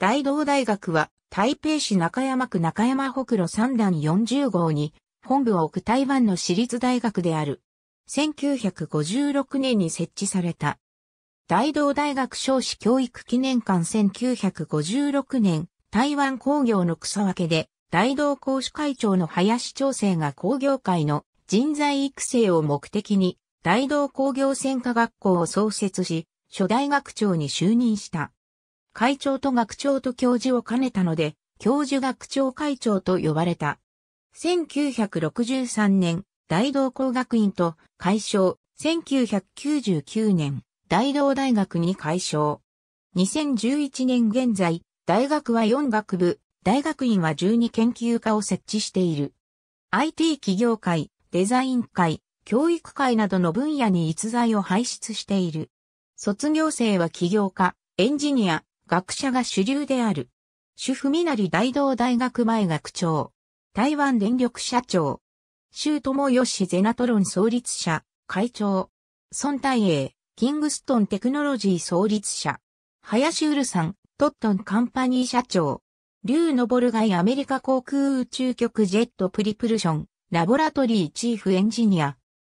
大道大学は、台北市中山区中山北路3段40号に、本部を置く台湾の私立大学である。1956年に設置された。大道大学少子教育記念館1956年、台湾工業の草分けで、大道講師会長の林長生が工業界の人材育成を目的に、大道工業専科学校を創設し、初代学長に就任した。会長と学長と教授を兼ねたので、教授学長会長と呼ばれた。1963年、大道工学院と解消、1999年、大道大学に解消。2011年現在、大学は4学部、大学院は12研究科を設置している。IT 企業界、デザイン界、教育界などの分野に逸材を輩出している。卒業生は起業家、エンジニア、学者が主流である。主文成大道大学前学長。台湾電力社長。周友義ゼナトロン創立者、会長。孫大英、キングストンテクノロジー創立者。林ウルさん、トットンカンパニー社長。竜ノボルガイアメリカ航空宇宙局ジェットプリプルション、ラボラトリーチーフエンジニア。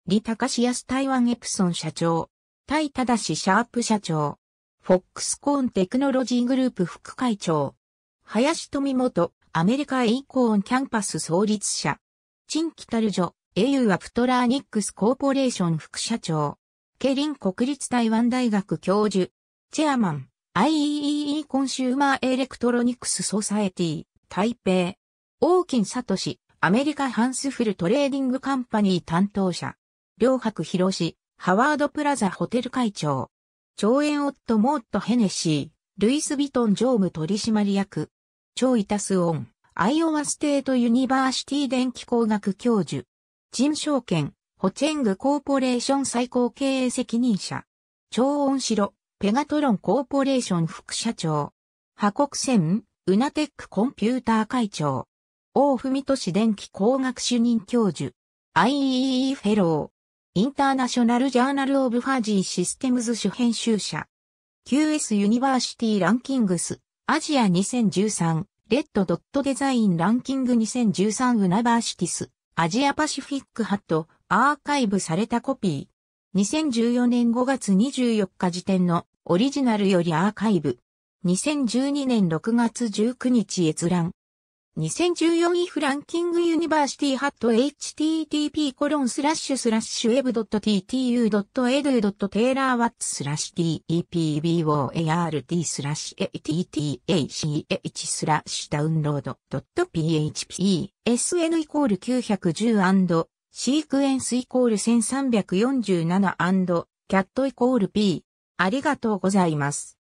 李高安台湾エプソン社長。タイ・タダシ・シャープ社長。フォックスコーンテクノロジーグループ副会長。林富元、アメリカエイコーンキャンパス創立者。チンキタルジョ、au アプトラーニックスコーポレーション副社長。ケリン国立台湾大学教授。チェアマン、IEEE コンシューマーエレクトロニクスソサエティ、台北。サ金シ、アメリカハンスフルトレーディングカンパニー担当者。両白広し、ハワードプラザホテル会長。長園オット・モート・ヘネシー、ルイス・ビトン常務取締役、超イタス・オン、アイオワ・ステート・ユニバーシティ電気工学教授、人証券、ホチェング・コーポレーション最高経営責任者、超音城、ペガトロン・コーポレーション副社長、破国船、ウナテック・コンピューター会長、大文都市電気工学主任教授、IEE フェロー、インターナショナル・ジャーナル・オブ・ファジー・システムズ主編集者。QS ユニバーシティ・ランキングス、アジア2013、レッド・ドット・デザイン・ランキング2013ウナバーシティス、アジア・パシフィック・ハット、アーカイブされたコピー。2014年5月24日時点のオリジナルよりアーカイブ。2012年6月19日閲覧。2014位フランキングユニバーシティハット http コロンスラッシュスラッシュ web.ttu.edu.taylorwatts スラッシュ tepboart スラッシュ attach スラッシュダウンロード .php sn イコール 910& シークエンスイコール 1347& キャットイコール p ありがとうございます。